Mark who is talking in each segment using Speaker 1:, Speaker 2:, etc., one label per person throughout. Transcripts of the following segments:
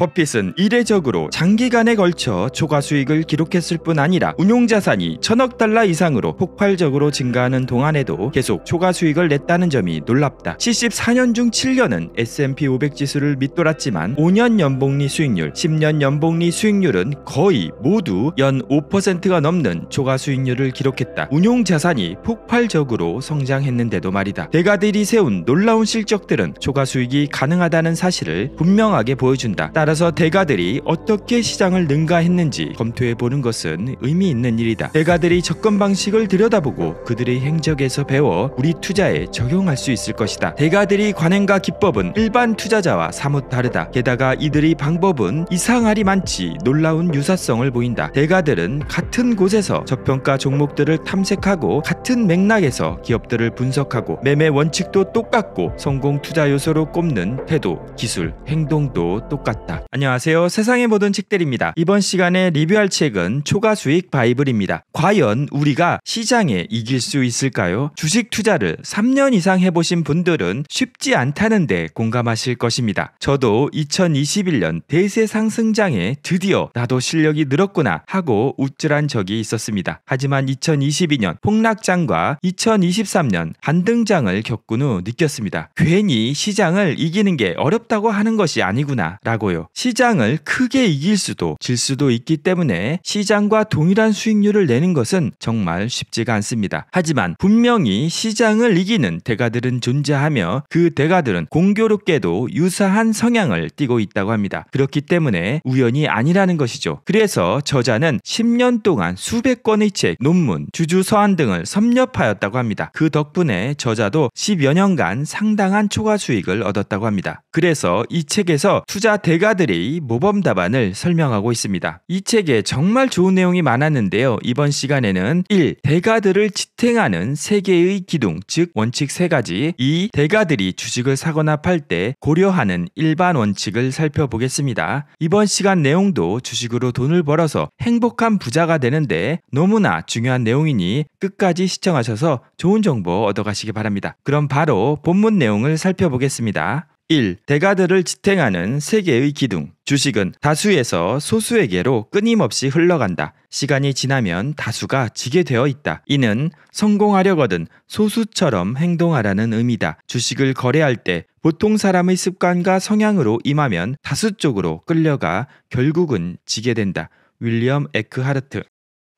Speaker 1: 버핏은 이례적으로 장기간에 걸쳐 초과 수익을 기록했을 뿐 아니라 운용 자산이 천억 달러 이상으로 폭발적으로 증가하는 동안에도 계속 초과 수익을 냈다는 점이 놀랍다. 74년 중 7년은 S&P 500 지수를 밑돌았지만 5년 연봉리 수익률, 10년 연봉리 수익률은 거의 모두 연 5%가 넘는 초과 수익률을 기록했다. 운용 자산이 폭발적으로 성장했는데도 말이다. 대가들이 세운 놀라운 실적들은 초과 수익이 가능하다는 사실을 분명하게 보여준다. 따라 따라서 대가들이 어떻게 시장을 능가했는지 검토해 보는 것은 의미 있는 일이다. 대가들이 접근 방식을 들여다보고 그들의 행적에서 배워 우리 투자에 적용할 수 있을 것이다. 대가들이 관행과 기법은 일반 투자자와 사뭇 다르다. 게다가 이들의 방법은 이상하리 많지 놀라운 유사성을 보인다. 대가들은 같은 곳에서 저평가 종목들을 탐색하고 같은 맥락에서 기업들을 분석하고 매매 원칙도 똑같고 성공 투자 요소로 꼽는 태도, 기술, 행동도 똑같다. 안녕하세요. 세상의 모든 책들입니다. 이번 시간에 리뷰할 책은 초과 수익 바이블입니다. 과연 우리가 시장에 이길 수 있을까요? 주식 투자를 3년 이상 해보신 분들은 쉽지 않다는데 공감하실 것입니다. 저도 2021년 대세 상승장에 드디어 나도 실력이 늘었구나 하고 우쭐한 적이 있었습니다. 하지만 2022년 폭락장과 2023년 반등장을 겪은 후 느꼈습니다. 괜히 시장을 이기는 게 어렵다고 하는 것이 아니구나 라고요. 있어 시장을 크게 이길 수도 질 수도 있기 때문에 시장과 동일한 수익률을 내는 것은 정말 쉽지가 않습니다. 하지만 분명히 시장을 이기는 대가들은 존재하며 그 대가들은 공교롭게도 유사한 성향을 띠고 있다고 합니다. 그렇기 때문에 우연이 아니라는 것이죠. 그래서 저자는 10년 동안 수백 권의 책, 논문, 주주 서한 등을 섭렵하였다고 합니다. 그 덕분에 저자도 10여 년간 상당한 초과 수익을 얻었다고 합니다. 그래서 이 책에서 투자 대가 작가들의 모범 답안을 설명하고 있습니다. 이 책에 정말 좋은 내용이 많았는데요. 이번 시간에는 1. 대가들을 지탱하는 세계의 기둥, 즉 원칙 3 가지. 2. 대가들이 주식을 사거나 팔 때 고려하는 일반 원칙을 살펴보겠습니다. 이번 시간 내용도 주식으로 돈을 벌어서 행복한 부자가 되는데 너무나 중요한 내용이니 끝까지 시청하셔서 좋은 정보 얻어가시기 바랍니다. 그럼 바로 본문 내용을 살펴보겠습니다. 1. 대가들을 지탱하는 세계의 기둥. 주식은 다수에서 소수에게로 끊임없이 흘러간다. 시간이 지나면 다수가 지게 되어 있다. 이는 성공하려거든 소수처럼 행동하라는 의미다. 주식을 거래할 때 보통 사람의 습관과 성향으로 임하면 다수 쪽으로 끌려가 결국은 지게 된다. 윌리엄 에크하르트.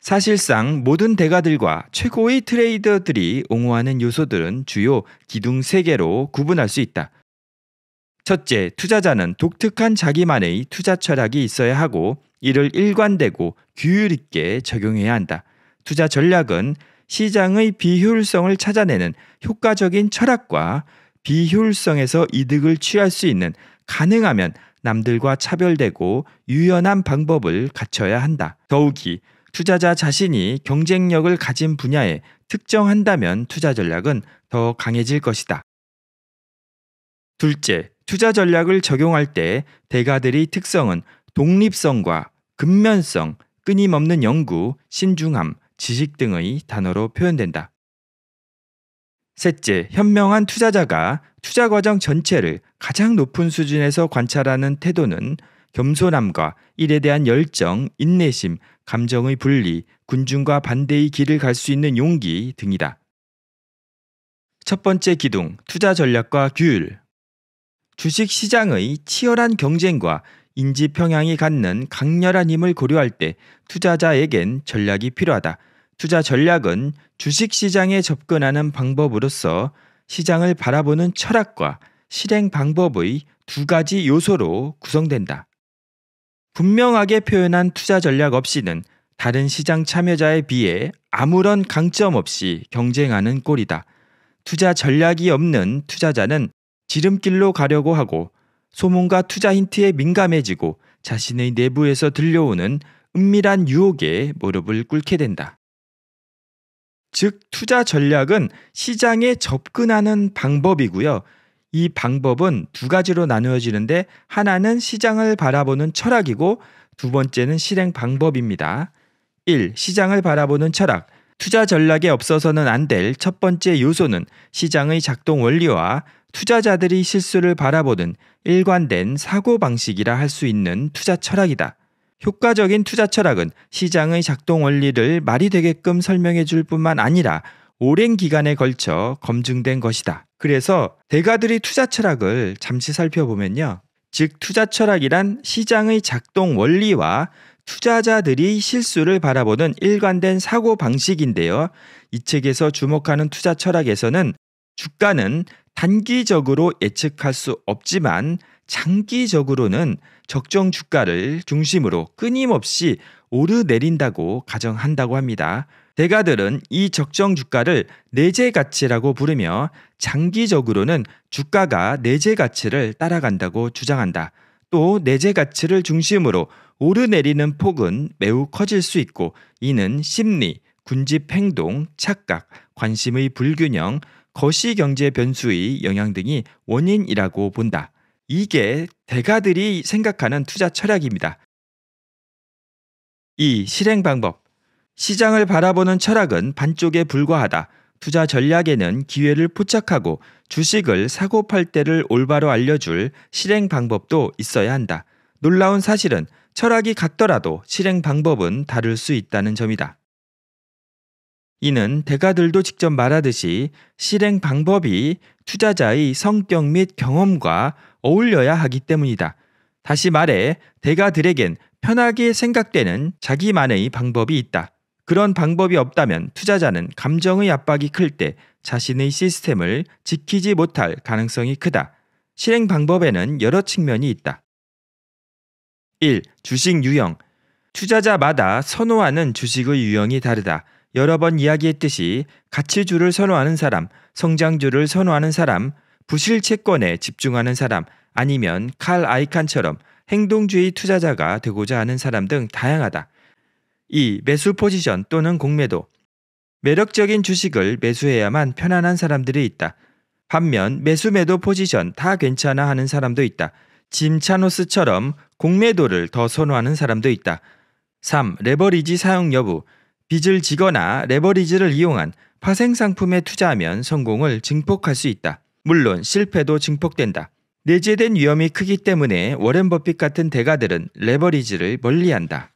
Speaker 1: 사실상 모든 대가들과 최고의 트레이더들이 옹호하는 요소들은 주요 기둥 세 개로 구분할 수 있다. 첫째, 투자자는 독특한 자기만의 투자 철학이 있어야 하고 이를 일관되고 규율 있게 적용해야 한다. 투자 전략은 시장의 비효율성을 찾아내는 효과적인 철학과 비효율성에서 이득을 취할 수 있는 가능하면 남들과 차별되고 유연한 방법을 갖춰야 한다. 더욱이 투자자 자신이 경쟁력을 가진 분야에 특정한다면 투자 전략은 더 강해질 것이다. 둘째, 투자 전략을 적용할 때 대가들의 특성은 독립성과 근면성, 끊임없는 연구, 신중함, 지식 등의 단어로 표현된다. 셋째, 현명한 투자자가 투자 과정 전체를 가장 높은 수준에서 관찰하는 태도는 겸손함과 일에 대한 열정, 인내심, 감정의 분리, 군중과 반대의 길을 갈 수 있는 용기 등이다. 첫 번째 기둥, 투자 전략과 규율. 주식 시장의 치열한 경쟁과 인지 평양이 갖는 강렬한 힘을 고려할 때 투자자에겐 전략이 필요하다. 투자 전략은 주식 시장에 접근하는 방법으로서 시장을 바라보는 철학과 실행 방법의 두 가지 요소로 구성된다. 분명하게 표현한 투자 전략 없이는 다른 시장 참여자에 비해 아무런 강점 없이 경쟁하는 꼴이다. 투자 전략이 없는 투자자는 지름길로 가려고 하고 소문과 투자 힌트에 민감해지고 자신의 내부에서 들려오는 은밀한 유혹에 무릎을 꿇게 된다. 즉, 투자 전략은 시장에 접근하는 방법이고요. 이 방법은 두 가지로 나누어지는데 하나는 시장을 바라보는 철학이고 두 번째는 실행 방법입니다. 1. 시장을 바라보는 철학. 투자 전략에 없어서는 안 될 첫 번째 요소는 시장의 작동 원리와 투자자들이 실수를 바라보는 일관된 사고방식이라 할 수 있는 투자 철학이다. 효과적인 투자 철학은 시장의 작동 원리를 말이 되게끔 설명해 줄 뿐만 아니라 오랜 기간에 걸쳐 검증된 것이다. 그래서 대가들이 투자 철학을 잠시 살펴보면요. 즉, 투자 철학이란 시장의 작동 원리와 투자자들이 실수를 바라보는 일관된 사고 방식인데요. 이 책에서 주목하는 투자 철학에서는 주가는 단기적으로 예측할 수 없지만 장기적으로는 적정 주가를 중심으로 끊임없이 오르내린다고 가정한다고 합니다. 대가들은 이 적정 주가를 내재 가치라고 부르며 장기적으로는 주가가 내재 가치를 따라간다고 주장한다. 또 내재 가치를 중심으로 오르내리는 폭은 매우 커질 수 있고 이는 심리, 군집 행동, 착각, 관심의 불균형, 거시 경제 변수의 영향 등이 원인이라고 본다. 이게 대가들이 생각하는 투자 철학입니다. 이 실행 방법. 시장을 바라보는 철학은 반쪽에 불과하다. 투자 전략에는 기회를 포착하고 주식을 사고 팔 때를 올바로 알려줄 실행 방법도 있어야 한다. 놀라운 사실은 철학이 같더라도 실행 방법은 다를 수 있다는 점이다. 이는 대가들도 직접 말하듯이 실행 방법이 투자자의 성격 및 경험과 어울려야 하기 때문이다. 다시 말해, 대가들에겐 편하게 생각되는 자기만의 방법이 있다. 그런 방법이 없다면 투자자는 감정의 압박이 클 때 자신의 시스템을 지키지 못할 가능성이 크다. 실행 방법에는 여러 측면이 있다. 1. 주식 유형. 투자자마다 선호하는 주식의 유형이 다르다. 여러 번 이야기했듯이 가치주를 선호하는 사람, 성장주를 선호하는 사람, 부실 채권에 집중하는 사람, 아니면 칼 아이칸처럼 행동주의 투자자가 되고자 하는 사람 등 다양하다. 2. 매수 포지션 또는 공매도. 매력적인 주식을 매수해야만 편안한 사람들이 있다. 반면 매수 매도 포지션 다 괜찮아 하는 사람도 있다. 짐 차노스처럼 공매도를 더 선호하는 사람도 있다. 3. 레버리지 사용 여부. 빚을 지거나 레버리지를 이용한 파생 상품에 투자하면 성공을 증폭할 수 있다. 물론 실패도 증폭된다. 내재된 위험이 크기 때문에 워렌 버핏 같은 대가들은 레버리지를 멀리한다.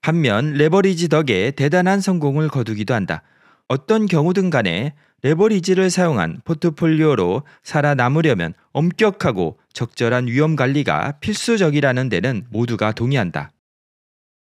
Speaker 1: 반면 레버리지 덕에 대단한 성공을 거두기도 한다. 어떤 경우든 간에 레버리지를 사용한 포트폴리오로 살아남으려면 엄격하고 적절한 위험 관리가 필수적이라는 데는 모두가 동의한다.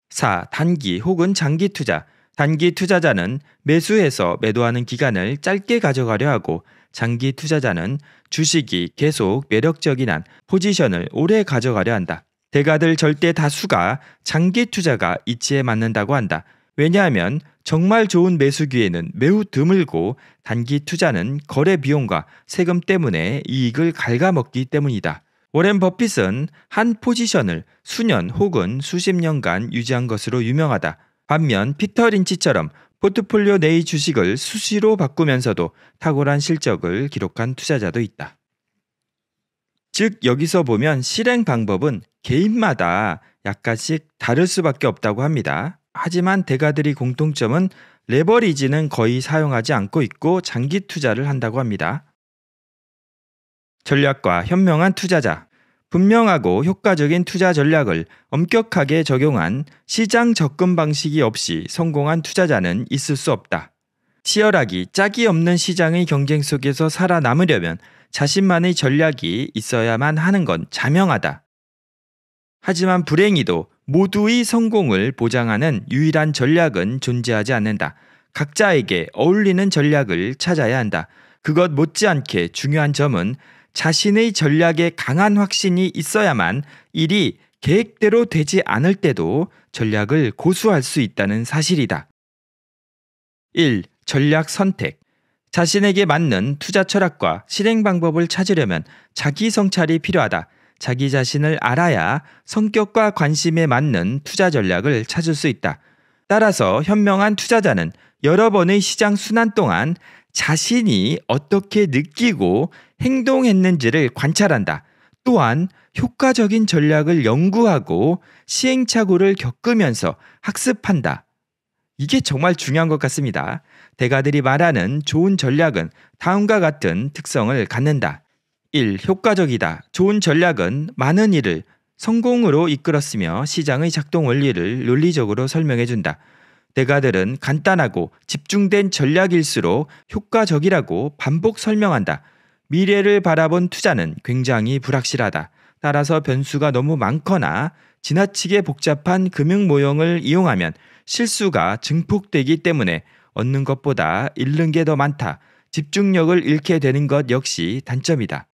Speaker 1: 4. 단기 혹은 장기 투자 단기 투자자는 매수해서 매도하는 기간을 짧게 가져가려 하고 장기 투자자는 주식이 계속 매력적인 한 포지션을 오래 가져가려 한다. 대가들 절대 다수가 장기 투자가 이치에 맞는다고 한다. 왜냐하면 정말 좋은 매수 기회는 매우 드물고 단기 투자는 거래 비용과 세금 때문에 이익을 갉아먹기 때문이다. 워렌 버핏은 한 포지션을 수년 혹은 수십 년간 유지한 것으로 유명하다. 반면 피터 린치처럼 포트폴리오 내의 주식을 수시로 바꾸면서도 탁월한 실적을 기록한 투자자도 있다. 즉 여기서 보면 실행 방법은 개인마다 약간씩 다를 수밖에 없다고 합니다. 하지만 대가들이 공통점은 레버리지는 거의 사용하지 않고 있고 장기 투자를 한다고 합니다. 전략과 현명한 투자자 분명하고 효과적인 투자 전략을 엄격하게 적용한 시장 접근 방식이 없이 성공한 투자자는 있을 수 없다. 치열하기 짝이 없는 시장의 경쟁 속에서 살아남으려면 자신만의 전략이 있어야만 하는 건 자명하다. 하지만 불행히도 모두의 성공을 보장하는 유일한 전략은 존재하지 않는다. 각자에게 어울리는 전략을 찾아야 한다. 그것 못지않게 중요한 점은 자신의 전략에 강한 확신이 있어야만 일이 계획대로 되지 않을 때도 전략을 고수할 수 있다는 사실이다. 1. 전략 선택. 자신에게 맞는 투자 철학과 실행 방법을 찾으려면 자기 성찰이 필요하다. 자기 자신을 알아야 성격과 관심에 맞는 투자 전략을 찾을 수 있다. 따라서 현명한 투자자는 여러 번의 시장 순환 동안 자신이 어떻게 느끼고 행동했는지를 관찰한다. 또한 효과적인 전략을 연구하고 시행착오를 겪으면서 학습한다. 이게 정말 중요한 것 같습니다. 대가들이 말하는 좋은 전략은 다음과 같은 특성을 갖는다. 1. 효과적이다. 좋은 전략은 많은 일을 성공으로 이끌었으며 시장의 작동 원리를 논리적으로 설명해준다. 대가들은 간단하고 집중된 전략일수록 효과적이라고 반복 설명한다. 미래를 바라본 투자는 굉장히 불확실하다. 따라서 변수가 너무 많거나 지나치게 복잡한 금융 모형을 이용하면 실수가 증폭되기 때문에 얻는 것보다 잃는 게 더 많다. 집중력을 잃게 되는 것 역시 단점이다.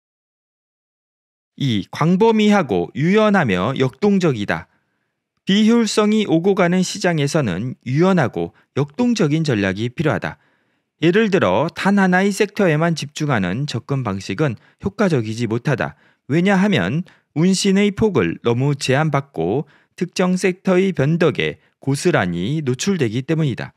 Speaker 1: 2. 광범위하고 유연하며 역동적이다. 비효율성이 오고 가는 시장에서는 유연하고 역동적인 전략이 필요하다. 예를 들어 단 하나의 섹터에만 집중하는 접근 방식은 효과적이지 못하다. 왜냐하면 운신의 폭을 너무 제한받고 특정 섹터의 변덕에 고스란히 노출되기 때문이다.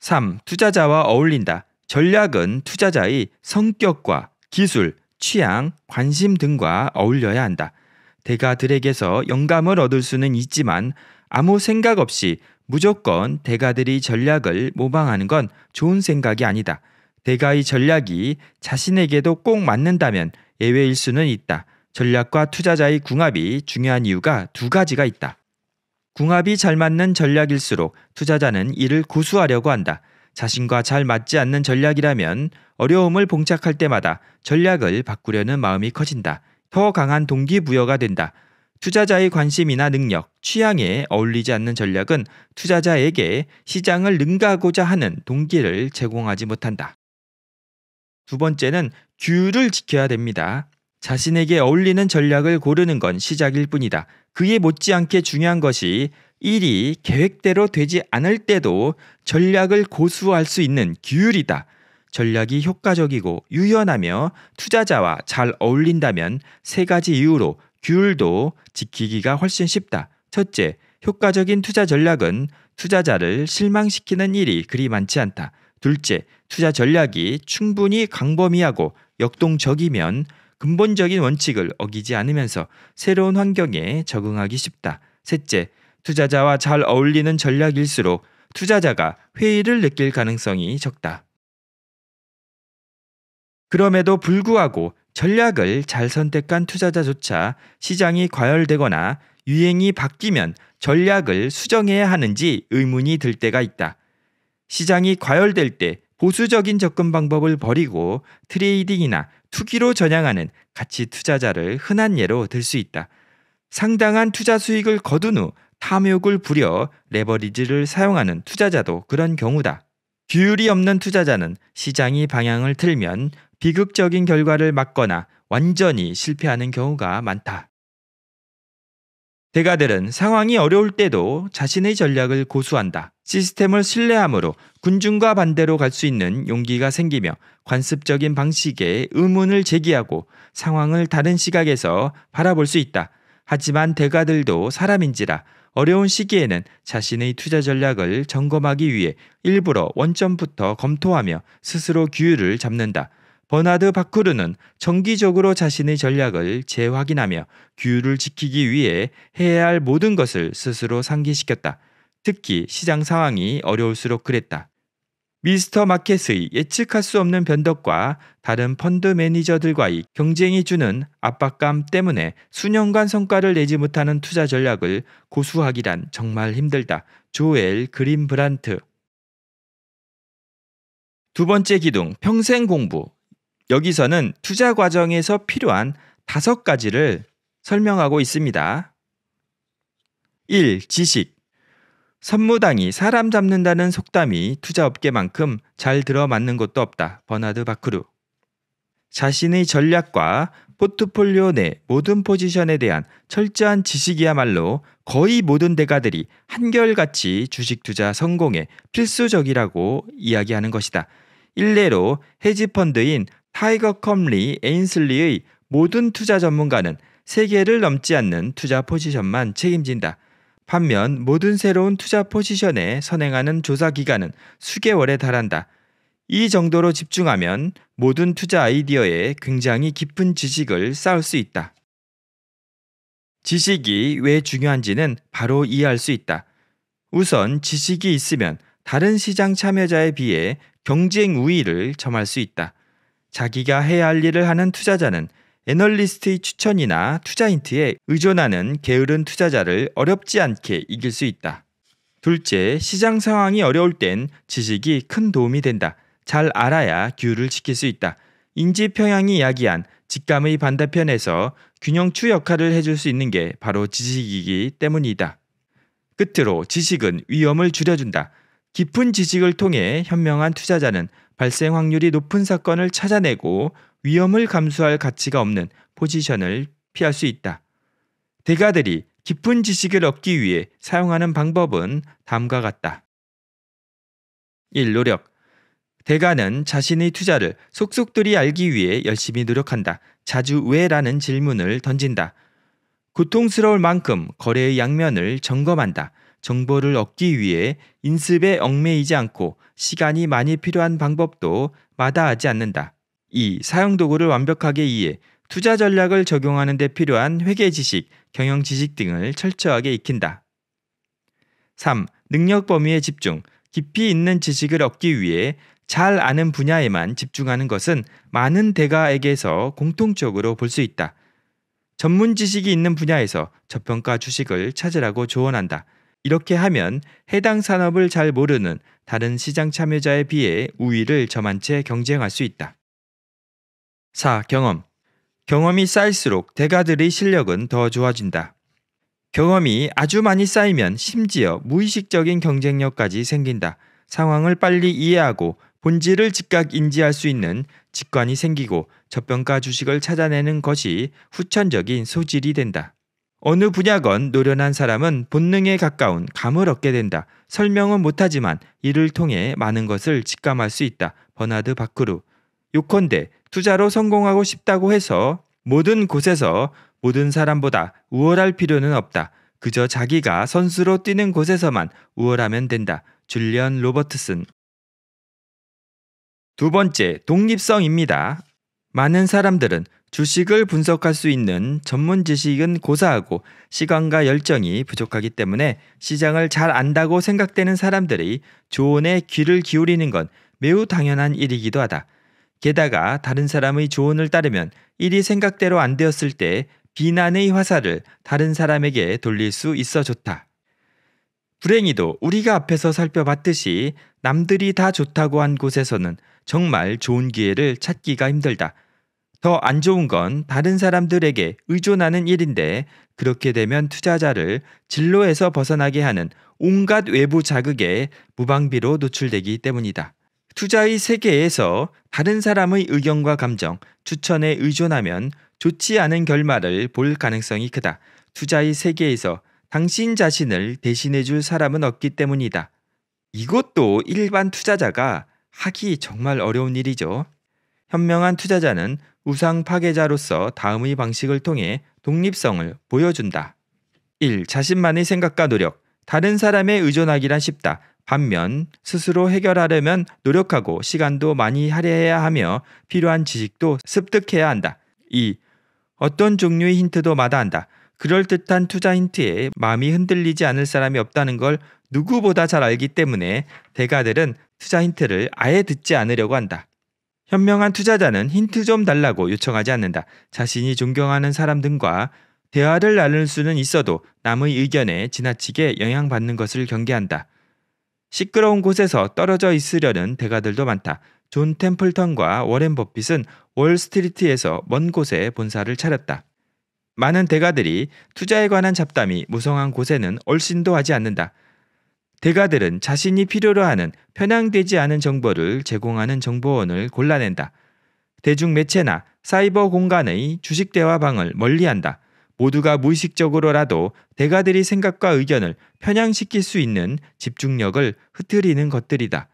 Speaker 1: 3. 투자자와 어울린다. 전략은 투자자의 성격과 기술, 취향, 관심 등과 어울려야 한다. 대가 들에게서 영감을 얻을 수는 있지만 아무 생각 없이 무조건 대가들이 전략을 모방하는 건 좋은 생각이 아니다. 대가의 전략이 자신에게도 꼭 맞는다면 예외일 수는 있다. 전략과 투자자의 궁합이 중요한 이유가 두 가지가 있다. 궁합이 잘 맞는 전략일수록 투자자는 이를 고수하려고 한다. 자신과 잘 맞지 않는 전략이라면 어려움을 봉착할 때마다 전략을 바꾸려는 마음이 커진다. 더 강한 동기부여가 된다. 투자자의 관심이나 능력, 취향에 어울리지 않는 전략은 투자자에게 시장을 능가하고자 하는 동기를 제공하지 못한다. 두 번째는 규율을 지켜야 됩니다. 자신에게 어울리는 전략을 고르는 건 시작일 뿐이다. 그에 못지않게 중요한 것이 일이 계획대로 되지 않을 때도 전략을 고수할 수 있는 규율이다. 전략이 효과적이고 유연하며 투자자와 잘 어울린다면 세 가지 이유로 규율도 지키기가 훨씬 쉽다. 첫째, 효과적인 투자 전략은 투자자를 실망시키는 일이 그리 많지 않다. 둘째, 투자 전략이 충분히 광범위하고 역동적이면 근본적인 원칙을 어기지 않으면서 새로운 환경에 적응하기 쉽다. 셋째, 투자자와 잘 어울리는 전략일수록 투자자가 회의를 느낄 가능성이 적다. 그럼에도 불구하고 전략을 잘 선택한 투자자조차 시장이 과열되거나 유행이 바뀌면 전략을 수정해야 하는지 의문이 들 때가 있다. 시장이 과열될 때 보수적인 접근 방법을 버리고 트레이딩이나 투기로 전향하는 가치 투자자를 흔한 예로 들 수 있다. 상당한 투자 수익을 거둔 후 탐욕을 부려 레버리지를 사용하는 투자자도 그런 경우다. 규율이 없는 투자자는 시장이 방향을 틀면 비극적인 결과를 막거나 완전히 실패하는 경우가 많다. 대가들은 상황이 어려울 때도 자신의 전략을 고수한다. 시스템을 신뢰함으로 군중과 반대로 갈 수 있는 용기가 생기며 관습적인 방식에 의문을 제기하고 상황을 다른 시각에서 바라볼 수 있다. 하지만 대가들도 사람인지라 어려운 시기에는 자신의 투자 전략을 점검하기 위해 일부러 원점부터 검토하며 스스로 규율을 잡는다. 버나드 바쿠르는 정기적으로 자신의 전략을 재확인하며 규율을 지키기 위해 해야 할 모든 것을 스스로 상기시켰다. 특히 시장 상황이 어려울수록 그랬다. 미스터 마켓의 예측할 수 없는 변덕과 다른 펀드 매니저들과의 경쟁이 주는 압박감 때문에 수년간 성과를 내지 못하는 투자 전략을 고수하기란 정말 힘들다. 조엘 그린브란트 두 번째 기둥 평생 공부 여기서는 투자 과정에서 필요한 다섯 가지를 설명하고 있습니다. 1. 지식. 선무당이 사람 잡는다는 속담이 투자업계만큼 잘 들어맞는 것도 없다. 버나드 바크루. 자신의 전략과 포트폴리오 내 모든 포지션에 대한 철저한 지식이야말로 거의 모든 대가들이 한결같이 주식 투자 성공에 필수적이라고 이야기하는 것이다. 일례로 헤지펀드인 타이거 컴리 에인슬리의 모든 투자 전문가는 세계를 넘지 않는 투자 포지션만 책임진다. 반면 모든 새로운 투자 포지션에 선행하는 조사 기간은 수개월에 달한다. 이 정도로 집중하면 모든 투자 아이디어에 굉장히 깊은 지식을 쌓을 수 있다. 지식이 왜 중요한지는 바로 이해할 수 있다. 우선 지식이 있으면 다른 시장 참여자에 비해 경쟁 우위를 점할 수 있다. 자기가 해야 할 일을 하는 투자자는 애널리스트의 추천이나 투자 힌트에 의존하는 게으른 투자자를 어렵지 않게 이길 수 있다. 둘째, 시장 상황이 어려울 땐 지식이 큰 도움이 된다. 잘 알아야 규율을 지킬 수 있다. 인지 평양이 이야기한 직감의 반대편에서 균형추 역할을 해줄 수 있는 게 바로 지식이기 때문이다. 끝으로 지식은 위험을 줄여준다. 깊은 지식을 통해 현명한 투자자는 발생 확률이 높은 사건을 찾아내고 위험을 감수할 가치가 없는 포지션을 피할 수 있다. 대가들이 깊은 지식을 얻기 위해 사용하는 방법은 다음과 같다. 1. 노력. 대가는 자신의 투자를 속속들이 알기 위해 열심히 노력한다. 자주 왜? 라는 질문을 던진다. 고통스러울 만큼 거래의 양면을 점검한다. 정보를 얻기 위해 인습에 얽매이지 않고 시간이 많이 필요한 방법도 마다하지 않는다. 이 사용 도구를 완벽하게 이해, 투자 전략을 적용하는 데 필요한 회계 지식, 경영 지식 등을 철저하게 익힌다. 3. 능력 범위에 집중. 깊이 있는 지식을 얻기 위해 잘 아는 분야에만 집중하는 것은 많은 대가에게서 공통적으로 볼 수 있다. 전문 지식이 있는 분야에서 저평가 주식을 찾으라고 조언한다. 이렇게 하면 해당 산업을 잘 모르는 다른 시장 참여자에 비해 우위를 점한 채 경쟁할 수 있다. 4. 경험. 경험이 쌓일수록 대가들의 실력은 더 좋아진다. 경험이 아주 많이 쌓이면 심지어 무의식적인 경쟁력까지 생긴다. 상황을 빨리 이해하고 본질을 즉각 인지할 수 있는 직관이 생기고 저평가 주식을 찾아내는 것이 후천적인 소질이 된다. 어느 분야건 노련한 사람은 본능에 가까운 감을 얻게 된다. 설명은 못하지만 이를 통해 많은 것을 직감할 수 있다. 버나드 바크루. 요컨대 투자로 성공하고 싶다고 해서 모든 곳에서 모든 사람보다 우월할 필요는 없다. 그저 자기가 선수로 뛰는 곳에서만 우월하면 된다. 줄리언 로버트슨. 두 번째, 독립성입니다. 많은 사람들은 주식을 분석할 수 있는 전문 지식은 고사하고 시간과 열정이 부족하기 때문에 시장을 잘 안다고 생각되는 사람들이 조언에 귀를 기울이는 건 매우 당연한 일이기도 하다. 게다가 다른 사람의 조언을 따르면 일이 생각대로 안 되었을 때 비난의 화살을 다른 사람에게 돌릴 수 있어 좋다. 불행히도 우리가 앞에서 살펴봤듯이 남들이 다 좋다고 한 곳에서는 정말 좋은 기회를 찾기가 힘들다. 더안 좋은 건 다른 사람들에게 의존하는 일인데 그렇게 되면 투자자를 진로에서 벗어나게 하는 온갖 외부 자극에 무방비로 노출되기 때문이다. 투자의 세계에서 다른 사람의 의견과 감정, 추천에 의존하면 좋지 않은 결말을 볼 가능성이 크다. 투자의 세계에서 당신 자신을 대신해 줄 사람은 없기 때문이다. 이것도 일반 투자자가 하기 정말 어려운 일이죠. 현명한 투자자는 우상 파괴자로서 다음의 방식을 통해 독립성을 보여준다. 1. 자신만의 생각과 노력. 다른 사람에 의존하기란 쉽다. 반면 스스로 해결하려면 노력하고 시간도 많이 할애해야 하며 필요한 지식도 습득해야 한다. 2. 어떤 종류의 힌트도 마다한다. 그럴듯한 투자 힌트에 마음이 흔들리지 않을 사람이 없다는 걸 누구보다 잘 알기 때문에 대가들은 투자 힌트를 아예 듣지 않으려고 한다. 현명한 투자자는 힌트 좀 달라고 요청하지 않는다. 자신이 존경하는 사람 등과 대화를 나눌 수는 있어도 남의 의견에 지나치게 영향받는 것을 경계한다. 시끄러운 곳에서 떨어져 있으려는 대가들도 많다. 존 템플턴과 워렌 버핏은 월스트리트에서 먼 곳에 본사를 차렸다. 많은 대가들이 투자에 관한 잡담이 무성한 곳에는 얼씬도 하지 않는다. 대가들은 자신이 필요로 하는 편향되지 않은 정보를 제공하는 정보원을 골라낸다. 대중 매체나 사이버 공간의 주식 대화방을 멀리한다. 모두가 무의식적으로라도 대가들이 생각과 의견을 편향시킬 수 있는 집중력을 흐트리는 것들이다.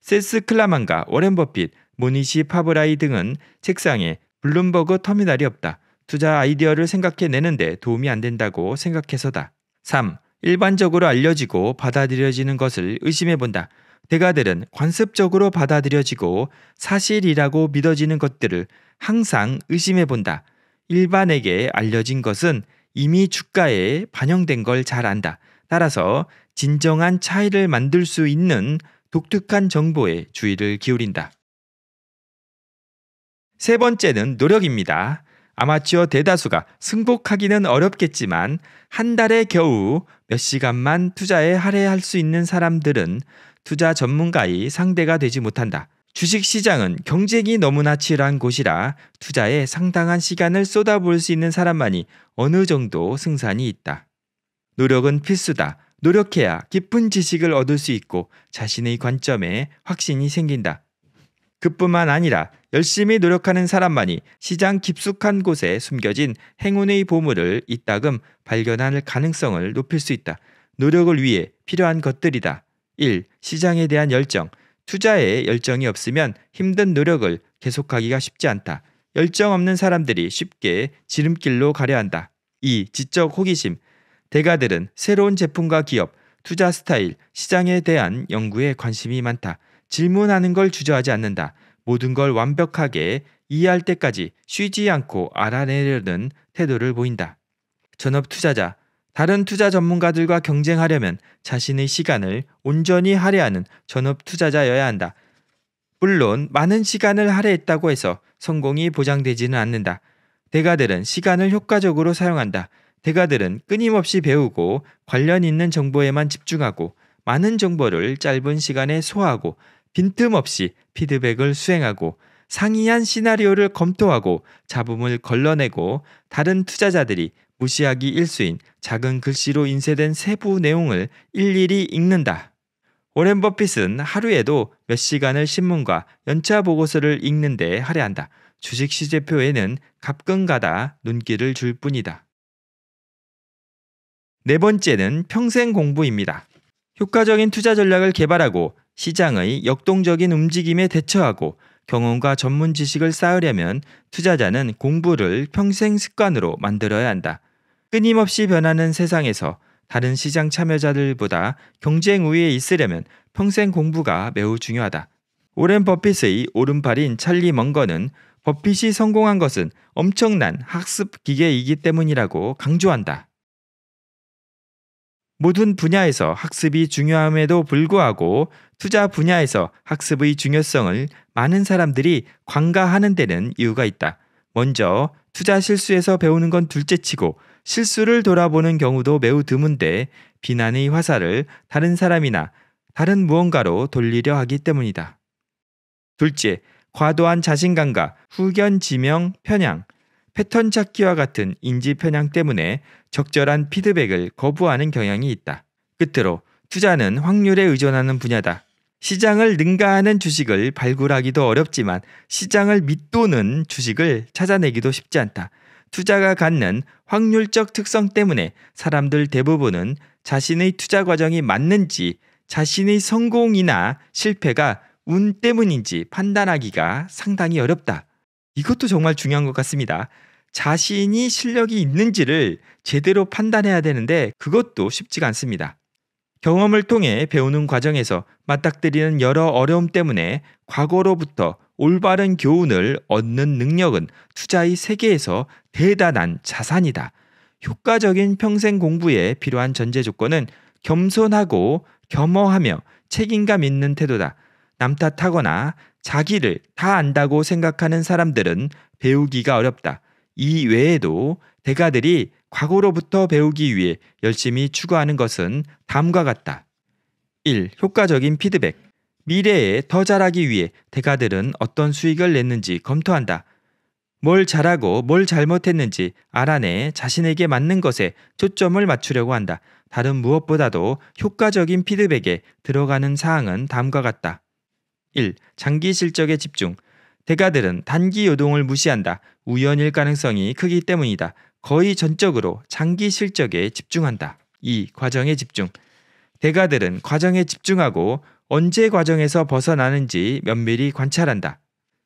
Speaker 1: 세스 클라만과 워렌 버핏, 모니시 파브라이 등은 책상에 블룸버그 터미널이 없다. 투자 아이디어를 생각해내는데 도움이 안 된다고 생각해서다. 3. 일반적으로 알려지고 받아들여지는 것을 의심해 본다. 대가들은 관습적으로 받아들여지고 사실이라고 믿어지는 것들을 항상 의심해 본다. 일반에게 알려진 것은 이미 주가에 반영된 걸 잘 안다. 따라서 진정한 차이를 만들 수 있는 독특한 정보에 주의를 기울인다. 세 번째는 노력입니다. 아마추어 대다수가 승복하기는 어렵겠지만 한 달에 겨우 몇 시간만 투자에 할애할 수 있는 사람들은 투자 전문가의 상대가 되지 못한다. 주식 시장은 경쟁이 너무나 치열한 곳이라 투자에 상당한 시간을 쏟아부을 수 있는 사람만이 어느 정도 승산이 있다. 노력은 필수다. 노력해야 깊은 지식을 얻을 수 있고 자신의 관점에 확신이 생긴다. 그뿐만 아니라 열심히 노력하는 사람만이 시장 깊숙한 곳에 숨겨진 행운의 보물을 이따금 발견할 가능성을 높일 수 있다. 노력을 위해 필요한 것들이다. 1. 시장에 대한 열정. 투자에 열정이 없으면 힘든 노력을 계속하기가 쉽지 않다. 열정 없는 사람들이 쉽게 지름길로 가려 한다. 2. 지적 호기심. 대가들은 새로운 제품과 기업, 투자 스타일, 시장에 대한 연구에 관심이 많다. 질문하는 걸 주저하지 않는다. 모든 걸 완벽하게 이해할 때까지 쉬지 않고 알아내려는 태도를 보인다. 전업 투자자, 다른 투자 전문가들과 경쟁하려면 자신의 시간을 온전히 할애하는 전업 투자자여야 한다. 물론 많은 시간을 할애했다고 해서 성공이 보장되지는 않는다. 대가들은 시간을 효과적으로 사용한다. 대가들은 끊임없이 배우고 관련 있는 정보에만 집중하고 많은 정보를 짧은 시간에 소화하고 빈틈없이 피드백을 수행하고 상의한 시나리오를 검토하고 잡음을 걸러내고 다른 투자자들이 무시하기 일수인 작은 글씨로 인쇄된 세부 내용을 일일이 읽는다. 오렌 버핏은 하루에도 몇 시간을 신문과 연차 보고서를 읽는데 할애한다. 주식 시제표에는 가끔가다 눈길을 줄 뿐이다. 네 번째는 평생 공부입니다. 효과적인 투자 전략을 개발하고 시장의 역동적인 움직임에 대처하고 경험과 전문 지식을 쌓으려면 투자자는 공부를 평생 습관으로 만들어야 한다. 끊임없이 변하는 세상에서 다른 시장 참여자들보다 경쟁 우위에 있으려면 평생 공부가 매우 중요하다. 오렌 버핏의 오른팔인 찰리 먼거는 버핏이 성공한 것은 엄청난 학습 기계이기 때문이라고 강조한다. 모든 분야에서 학습이 중요함에도 불구하고 투자 분야에서 학습의 중요성을 많은 사람들이 관가하는 데는 이유가 있다. 먼저 투자 실수에서 배우는 건 둘째치고 실수를 돌아보는 경우도 매우 드문데 비난의 화살을 다른 사람이나 다른 무언가로 돌리려 하기 때문이다. 둘째, 과도한 자신감과 후견 지명 편향, 패턴 찾기와 같은 인지 편향 때문에 적절한 피드백을 거부하는 경향이 있다. 끝으로 투자는 확률에 의존하는 분야다. 시장을 능가하는 주식을 발굴하기도 어렵지만 시장을 밑도는 주식을 찾아내기도 쉽지 않다. 투자가 갖는 확률적 특성 때문에 사람들 대부분은 자신의 투자 과정이 맞는지 자신의 성공이나 실패가 운 때문인지 판단하기가 상당히 어렵다. 이것도 정말 중요한 것 같습니다. 자신이 실력이 있는지를 제대로 판단해야 되는데 그것도 쉽지가 않습니다. 경험을 통해 배우는 과정에서 맞닥뜨리는 여러 어려움 때문에 과거로부터 올바른 교훈을 얻는 능력은 투자의 세계에서 대단한 자산이다. 효과적인 평생 공부에 필요한 전제 조건은 겸손하고 겸허하며 책임감 있는 태도다. 남 탓하거나 자기를 다 안다고 생각하는 사람들은 배우기가 어렵다. 이 외에도 대가들이 과거로부터 배우기 위해 열심히 추구하는 것은 다음과 같다. 1. 효과적인 피드백. 미래에 더 잘하기 위해 대가들은 어떤 수익을 냈는지 검토한다. 뭘 잘하고 뭘 잘못했는지 알아내 자신에게 맞는 것에 초점을 맞추려고 한다. 다른 무엇보다도 효과적인 피드백에 들어가는 사항은 다음과 같다. 1. 장기 실적에 집중. 대가들은 단기 요동을 무시한다. 우연일 가능성이 크기 때문이다. 거의 전적으로 장기 실적에 집중한다. 2. 과정에 집중. 대가들은 과정에 집중하고 언제 과정에서 벗어나는지 면밀히 관찰한다.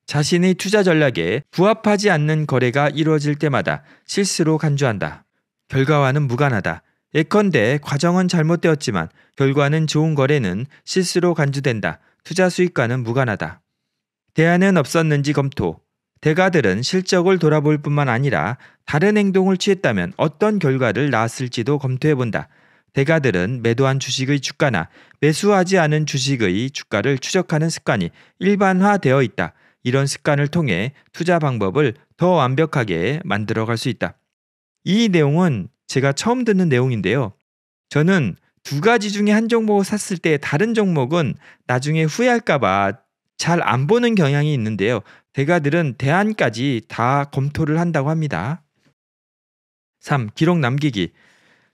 Speaker 1: 자신의 투자 전략에 부합하지 않는 거래가 이루어질 때마다 실수로 간주한다. 결과와는 무관하다. 예컨대 과정은 잘못되었지만 결과는 좋은 거래는 실수로 간주된다. 투자 수익과는 무관하다. 대안은 없었는지 검토. 대가들은 실적을 돌아볼 뿐만 아니라 다른 행동을 취했다면 어떤 결과를 낳았을지도 검토해 본다. 대가들은 매도한 주식의 주가나 매수하지 않은 주식의 주가를 추적하는 습관이 일반화되어 있다. 이런 습관을 통해 투자 방법을 더 완벽하게 만들어 갈 수 있다. 이 내용은 제가 처음 듣는 내용인데요. 저는 두 가지 중에 한 종목을 샀을 때 다른 종목은 나중에 후회할까봐 잘 안 보는 경향이 있는데요. 대가들은 대안까지 다 검토를 한다고 합니다. 3. 기록 남기기.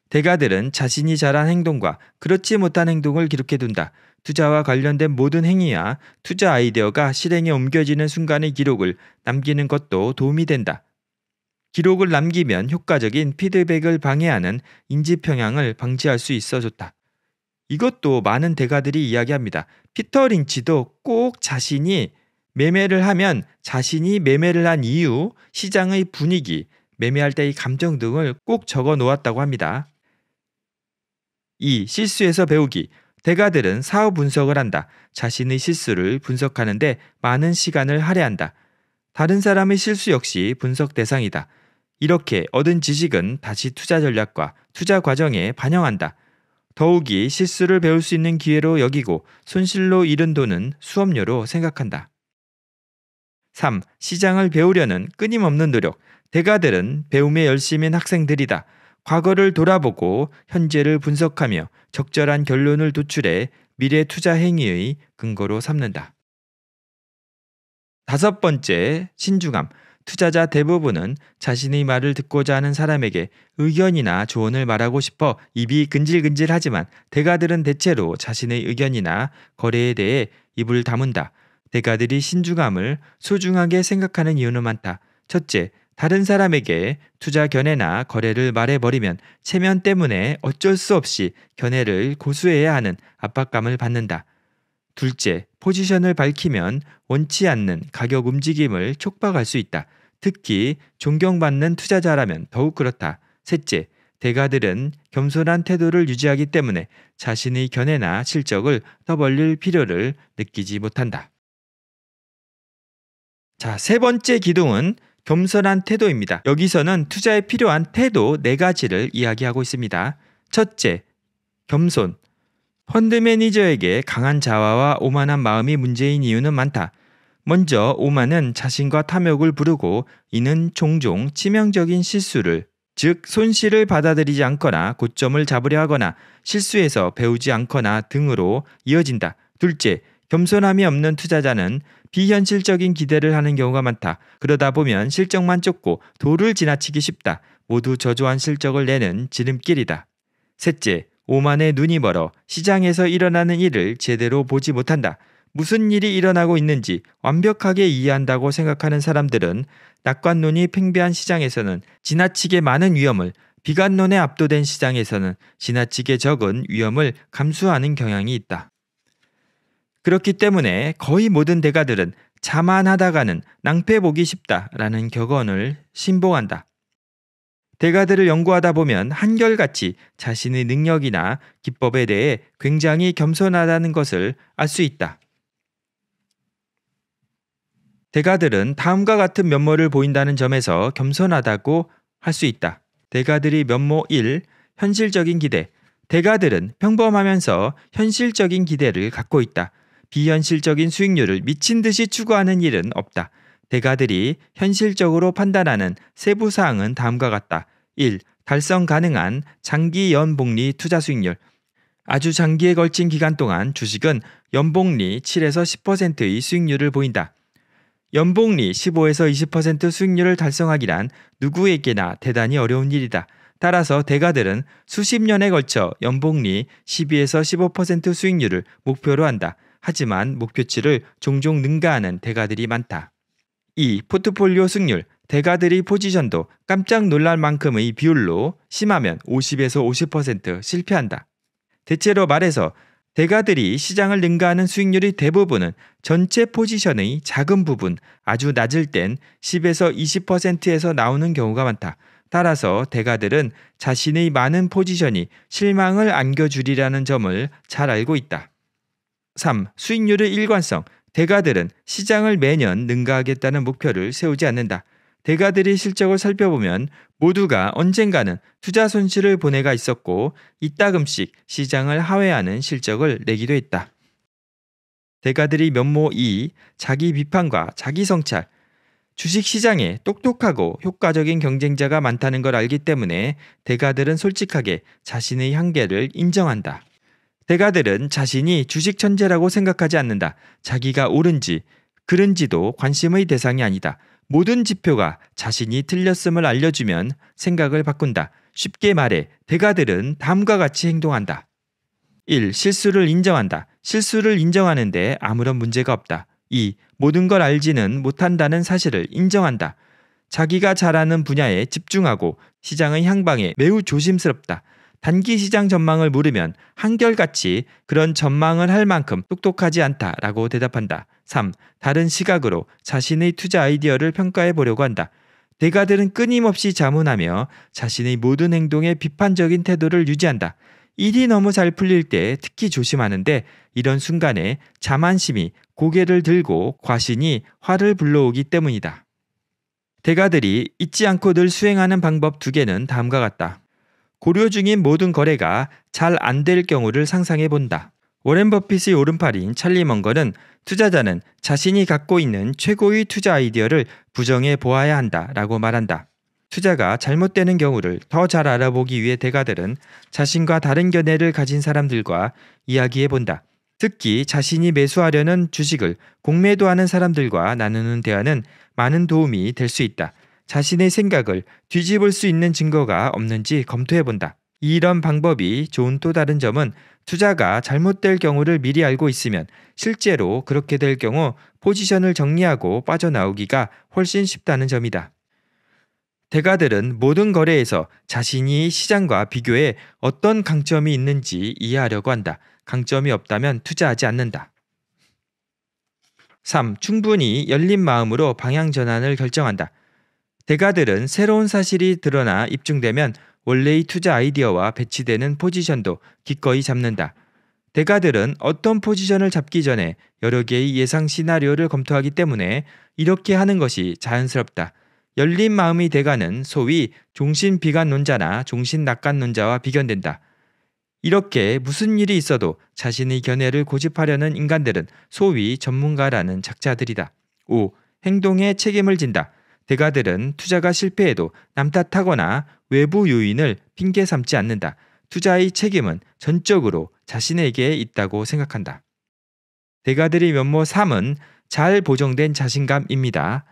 Speaker 1: 대가들은 자신이 잘한 행동과 그렇지 못한 행동을 기록해둔다. 투자와 관련된 모든 행위와 투자 아이디어가 실행에 옮겨지는 순간의 기록을 남기는 것도 도움이 된다. 기록을 남기면 효과적인 피드백을 방해하는 인지 평양을 방지할 수 있어줬다. 이것도 많은 대가들이 이야기합니다. 피터 린치도 꼭 자신이 매매를 하면 자신이 매매를 한 이유, 시장의 분위기, 매매할 때의 감정 등을 꼭 적어 놓았다고 합니다. 2. 실수에서 배우기. 대가들은 사후 분석을 한다. 자신의 실수를 분석하는데 많은 시간을 할애한다. 다른 사람의 실수 역시 분석 대상이다. 이렇게 얻은 지식은 다시 투자 전략과 투자 과정에 반영한다. 더욱이 실수를 배울 수 있는 기회로 여기고 손실로 잃은 돈은 수업료로 생각한다. 3. 시장을 배우려는 끊임없는 노력. 대가들은 배움에 열심인 학생들이다. 과거를 돌아보고 현재를 분석하며 적절한 결론을 도출해 미래 투자 행위의 근거로 삼는다. 다섯 번째, 신중함. 투자자 대부분은 자신의 말을 듣고자 하는 사람에게 의견이나 조언을 말하고 싶어 입이 근질근질하지만 대가들은 대체로 자신의 의견이나 거래에 대해 입을 다문다. 대가들이 신중함을 소중하게 생각하는 이유는 많다. 첫째, 다른 사람에게 투자 견해나 거래를 말해버리면 체면 때문에 어쩔 수 없이 견해를 고수해야 하는 압박감을 받는다. 둘째, 포지션을 밝히면 원치 않는 가격 움직임을 촉박할 수 있다. 특히 존경받는 투자자라면 더욱 그렇다. 셋째, 대가들은 겸손한 태도를 유지하기 때문에 자신의 견해나 실적을 떠벌릴 필요를 느끼지 못한다. 자, 세 번째 기둥은 겸손한 태도입니다. 여기서는 투자에 필요한 태도 네 가지를 이야기하고 있습니다. 첫째, 겸손. 펀드 매니저에게 강한 자아와 오만한 마음이 문제인 이유는 많다. 먼저 오만은 자신과 탐욕을 부르고 이는 종종 치명적인 실수를 즉 손실을 받아들이지 않거나 고점을 잡으려 하거나 실수에서 배우지 않거나 등으로 이어진다. 둘째, 겸손함이 없는 투자자는 비현실적인 기대를 하는 경우가 많다. 그러다 보면 실적만 좁고 도를 지나치기 쉽다. 모두 저조한 실적을 내는 지름길이다. 셋째, 오만의 눈이 멀어 시장에서 일어나는 일을 제대로 보지 못한다. 무슨 일이 일어나고 있는지 완벽하게 이해한다고 생각하는 사람들은 낙관론이 팽배한 시장에서는 지나치게 많은 위험을 비관론에 압도된 시장에서는 지나치게 적은 위험을 감수하는 경향이 있다. 그렇기 때문에 거의 모든 대가들은 자만하다가는 낭패 보기 쉽다라는 격언을 신봉한다. 대가들을 연구하다 보면 한결같이 자신의 능력이나 기법에 대해 굉장히 겸손하다는 것을 알 수 있다. 대가들은 다음과 같은 면모를 보인다는 점에서 겸손하다고 할 수 있다. 대가들이 면모 1, 현실적인 기대. 대가들은 평범하면서 현실적인 기대를 갖고 있다. 비현실적인 수익률을 미친 듯이 추구하는 일은 없다. 대가들이 현실적으로 판단하는 세부 사항은 다음과 같다. 1. 달성 가능한 장기 연복리 투자 수익률 아주 장기에 걸친 기간 동안 주식은 연봉리 7에서 10%의 수익률을 보인다. 연봉리 15에서 20% 수익률을 달성하기란 누구에게나 대단히 어려운 일이다. 따라서 대가들은 수십 년에 걸쳐 연봉리 12에서 15% 수익률을 목표로 한다. 하지만 목표치를 종종 능가하는 대가들이 많다. 2. 포트폴리오 수익률 대가들이 포지션도 깜짝 놀랄 만큼의 비율로 심하면 50에서 50% 실패한다. 대체로 말해서 대가들이 시장을 능가하는 수익률의 대부분은 전체 포지션의 작은 부분, 아주 낮을 땐 10에서 20%에서 나오는 경우가 많다. 따라서 대가들은 자신의 많은 포지션이 실망을 안겨주리라는 점을 잘 알고 있다. 3. 수익률의 일관성. 대가들은 시장을 매년 능가하겠다는 목표를 세우지 않는다. 대가들의 실적을 살펴보면 모두가 언젠가는 투자 손실을 보내가 있었고 이따금씩 시장을 하회하는 실적을 내기도 했다. 대가들이 면모 2, 자기 비판과 자기 성찰, 주식 시장에 똑똑하고 효과적인 경쟁자가 많다는 걸 알기 때문에 대가들은 솔직하게 자신의 한계를 인정한다. 대가들은 자신이 주식 천재라고 생각하지 않는다. 자기가 옳은지, 그른지도 관심의 대상이 아니다. 모든 지표가 자신이 틀렸음을 알려주면 생각을 바꾼다. 쉽게 말해 대가들은 다음과 같이 행동한다. 1. 실수를 인정한다. 실수를 인정하는데 아무런 문제가 없다. 2. 모든 걸 알지는 못한다는 사실을 인정한다. 자기가 잘하는 분야에 집중하고 시장의 향방에 매우 조심스럽다. 단기 시장 전망을 물으면 한결같이 그런 전망을 할 만큼 똑똑하지 않다라고 대답한다. 3. 다른 시각으로 자신의 투자 아이디어를 평가해 보려고 한다. 대가들은 끊임없이 자문하며 자신의 모든 행동에 비판적인 태도를 유지한다. 일이 너무 잘 풀릴 때 특히 조심하는데 이런 순간에 자만심이 고개를 들고 과신이 화를 불러오기 때문이다. 대가들이 잊지 않고 늘 수행하는 방법 두 개는 다음과 같다. 고려 중인 모든 거래가 잘 안 될 경우를 상상해 본다. 워렌 버핏의 오른팔인 찰리 먼거는 투자자는 자신이 갖고 있는 최고의 투자 아이디어를 부정해 보아야 한다라고 말한다. 투자가 잘못되는 경우를 더 잘 알아보기 위해 대가들은 자신과 다른 견해를 가진 사람들과 이야기해 본다. 특히 자신이 매수하려는 주식을 공매도하는 사람들과 나누는 대화는 많은 도움이 될 수 있다. 자신의 생각을 뒤집을 수 있는 증거가 없는지 검토해 본다. 이런 방법이 좋은 또 다른 점은 투자가 잘못될 경우를 미리 알고 있으면 실제로 그렇게 될 경우 포지션을 정리하고 빠져나오기가 훨씬 쉽다는 점이다. 대가들은 모든 거래에서 자신이 시장과 비교해 어떤 강점이 있는지 이해하려고 한다. 강점이 없다면 투자하지 않는다. 3. 충분히 열린 마음으로 방향 전환을 결정한다. 대가들은 새로운 사실이 드러나 입증되면 원래의 투자 아이디어와 배치되는 포지션도 기꺼이 잡는다. 대가들은 어떤 포지션을 잡기 전에 여러 개의 예상 시나리오를 검토하기 때문에 이렇게 하는 것이 자연스럽다. 열린 마음의 대가는 소위 종신 비관론자나 종신 낙관론자와 비견된다. 이렇게 무슨 일이 있어도 자신의 견해를 고집하려는 인간들은 소위 전문가라는 작자들이다. 5. 행동에 책임을 진다. 대가들은 투자가 실패해도 남 탓하거나 외부 요인을 핑계 삼지 않는다. 투자의 책임은 전적으로 자신에게 있다고 생각한다. 대가들의 면모 3은 잘 보정된 자신감입니다.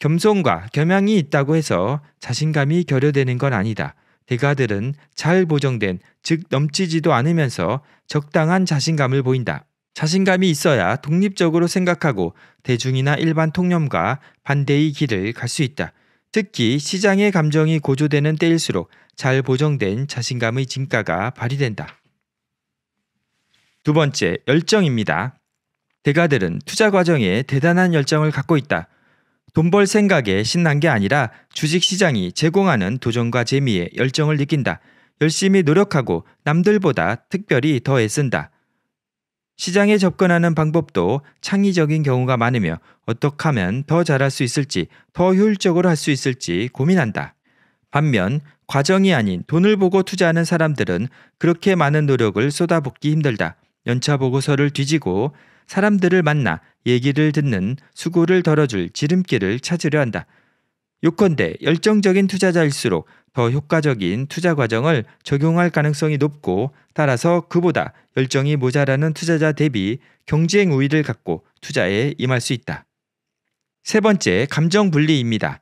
Speaker 1: 겸손과 겸양이 있다고 해서 자신감이 결여되는 건 아니다. 대가들은 잘 보정된, 즉 넘치지도 않으면서 적당한 자신감을 보인다. 자신감이 있어야 독립적으로 생각하고 대중이나 일반 통념과 반대의 길을 갈 수 있다. 특히 시장의 감정이 고조되는 때일수록 잘 보정된 자신감의 진가가 발휘된다. 두 번째, 열정입니다. 대가들은 투자 과정에 대단한 열정을 갖고 있다. 돈 벌 생각에 신난 게 아니라 주식 시장이 제공하는 도전과 재미에 열정을 느낀다. 열심히 노력하고 남들보다 특별히 더 애쓴다. 시장에 접근하는 방법도 창의적인 경우가 많으며 어떻게 하면 더 잘할 수 있을지 더 효율적으로 할 수 있을지 고민한다. 반면 과정이 아닌 돈을 보고 투자하는 사람들은 그렇게 많은 노력을 쏟아붓기 힘들다. 연차 보고서를 뒤지고 사람들을 만나 얘기를 듣는 수고를 덜어줄 지름길을 찾으려 한다. 요컨대 열정적인 투자자일수록 더 효과적인 투자 과정을 적용할 가능성이 높고 따라서 그보다 열정이 모자라는 투자자 대비 경쟁 우위를 갖고 투자에 임할 수 있다. 세 번째, 감정 분리입니다.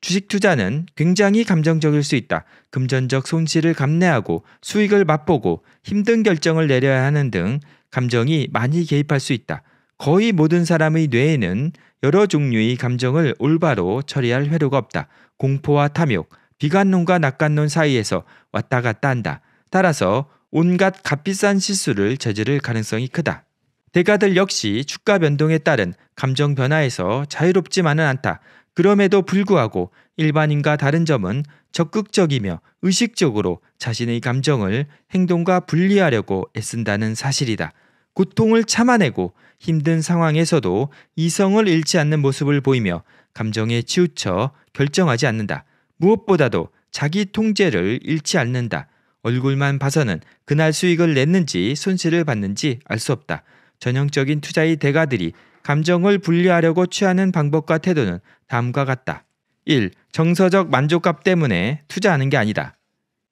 Speaker 1: 주식 투자는 굉장히 감정적일 수 있다. 금전적 손실을 감내하고 수익을 맛보고 힘든 결정을 내려야 하는 등 감정이 많이 개입할 수 있다. 거의 모든 사람의 뇌에는 여러 종류의 감정을 올바로 처리할 회로가 없다. 공포와 탐욕, 비관론과 낙관론 사이에서 왔다 갔다 한다. 따라서 온갖 값비싼 실수를 저지를 가능성이 크다. 대가들 역시 주가 변동에 따른 감정 변화에서 자유롭지만은 않다. 그럼에도 불구하고 일반인과 다른 점은 적극적이며 의식적으로 자신의 감정을 행동과 분리하려고 애쓴다는 사실이다. 고통을 참아내고 힘든 상황에서도 이성을 잃지 않는 모습을 보이며 감정에 치우쳐 결정하지 않는다. 무엇보다도 자기 통제를 잃지 않는다. 얼굴만 봐서는 그날 수익을 냈는지 손실을 봤는지 알 수 없다. 전형적인 투자의 대가들이 감정을 분리하려고 취하는 방법과 태도는 다음과 같다. 1. 정서적 만족감 때문에 투자하는 게 아니다.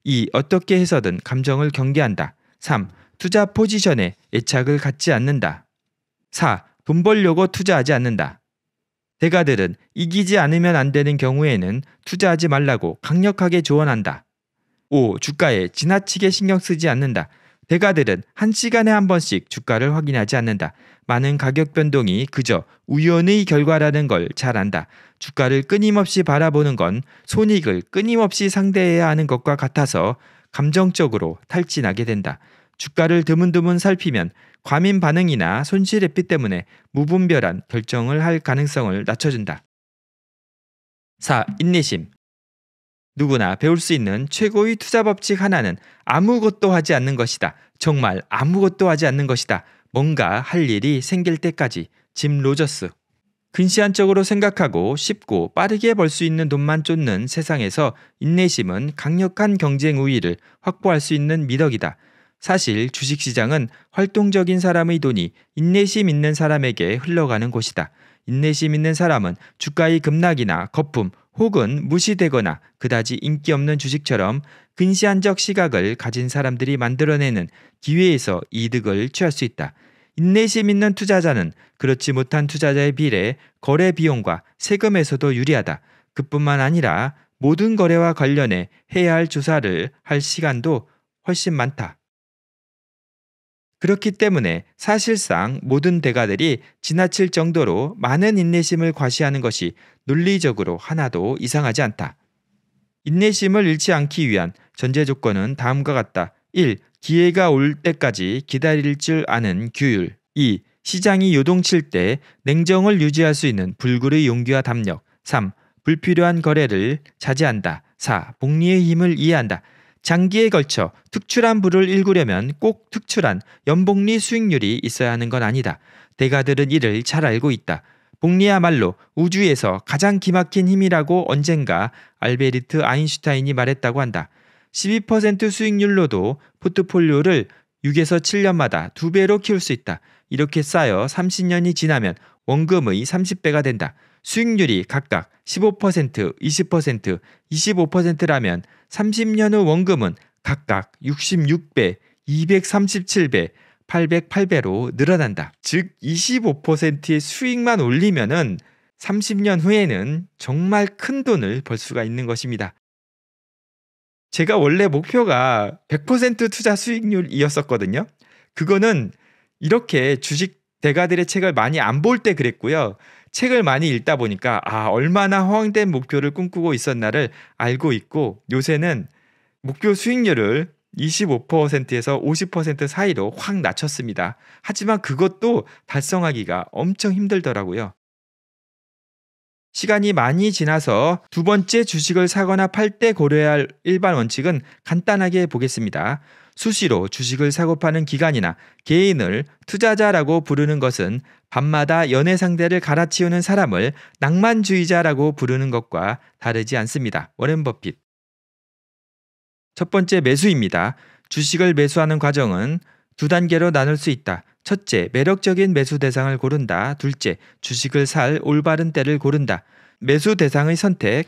Speaker 1: 2. 어떻게 해서든 감정을 경계한다. 3. 투자 포지션에 애착을 갖지 않는다. 4. 돈 벌려고 투자하지 않는다. 대가들은 이기지 않으면 안 되는 경우에는 투자하지 말라고 강력하게 조언한다. 5. 주가에 지나치게 신경 쓰지 않는다. 대가들은 한시간에한 번씩 주가를 확인하지 않는다. 많은 가격 변동이 그저 우연의 결과라는 걸 잘 안다. 주가를 끊임없이 바라보는 건 손익을 끊임없이 상대해야 하는 것과 같아서 감정적으로 탈진하게 된다. 주가를 드문드문 살피면 과민 반응이나 손실 회피 때문에 무분별한 결정을 할 가능성을 낮춰준다. 4. 인내심 누구나 배울 수 있는 최고의 투자 법칙 하나는 아무것도 하지 않는 것이다. 정말 아무것도 하지 않는 것이다. 뭔가 할 일이 생길 때까지. 짐 로저스. 근시안적으로 생각하고 쉽고 빠르게 벌 수 있는 돈만 쫓는 세상에서 인내심은 강력한 경쟁 우위를 확보할 수 있는 미덕이다. 사실 주식시장은 활동적인 사람의 돈이 인내심 있는 사람에게 흘러가는 곳이다. 인내심 있는 사람은 주가의 급락이나 거품 혹은 무시되거나 그다지 인기 없는 주식처럼 근시안적 시각을 가진 사람들이 만들어내는 기회에서 이득을 취할 수 있다. 인내심 있는 투자자는 그렇지 못한 투자자에 비례 거래 비용과 세금에서도 유리하다. 그뿐만 아니라 모든 거래와 관련해 해야 할 조사를 할 시간도 훨씬 많다. 그렇기 때문에 사실상 모든 대가들이 지나칠 정도로 많은 인내심을 과시하는 것이 논리적으로 하나도 이상하지 않다. 인내심을 잃지 않기 위한 전제 조건은 다음과 같다. 1. 기회가 올 때까지 기다릴 줄 아는 규율. 2. 시장이 요동칠 때 냉정을 유지할 수 있는 불굴의 용기와 담력. 3. 불필요한 거래를 자제한다. 4. 복리의 힘을 이해한다. 장기에 걸쳐 특출한 부를 일구려면 꼭 특출한 연복리 수익률이 있어야 하는 건 아니다. 대가들은 이를 잘 알고 있다. 복리야말로 우주에서 가장 기막힌 힘이라고 언젠가 알베르트 아인슈타인이 말했다고 한다. 12% 수익률로도 포트폴리오를 6에서 7년마다 2배로 키울 수 있다. 이렇게 쌓여 30년이 지나면 원금의 30배가 된다. 수익률이 각각 15%, 20%, 25%라면 30년 후 원금은 각각 66배, 237배, 808배로 늘어난다. 즉 25%의 수익만 올리면은 30년 후에는 정말 큰 돈을 벌 수가 있는 것입니다. 제가 원래 목표가 100% 투자 수익률이었었거든요. 그거는 이렇게 주식 대가들의 책을 많이 안 볼 때 그랬고요. 책을 많이 읽다 보니까 아, 얼마나 허황된 목표를 꿈꾸고 있었나를 알고 있고 요새는 목표 수익률을 25%에서 50% 사이로 확 낮췄습니다. 하지만 그것도 달성하기가 엄청 힘들더라고요. 시간이 많이 지나서 두 번째 주식을 사거나 팔 때 고려해야 할 일반 원칙은 간단하게 보겠습니다. 수시로 주식을 사고 파는 기관이나 개인을 투자자라고 부르는 것은 밤마다 연애 상대를 갈아치우는 사람을 낭만주의자라고 부르는 것과 다르지 않습니다. 워렌 버핏. 첫 번째 매수입니다. 주식을 매수하는 과정은 두 단계로 나눌 수 있다. 첫째, 매력적인 매수 대상을 고른다. 둘째, 주식을 살 올바른 때를 고른다. 매수 대상의 선택,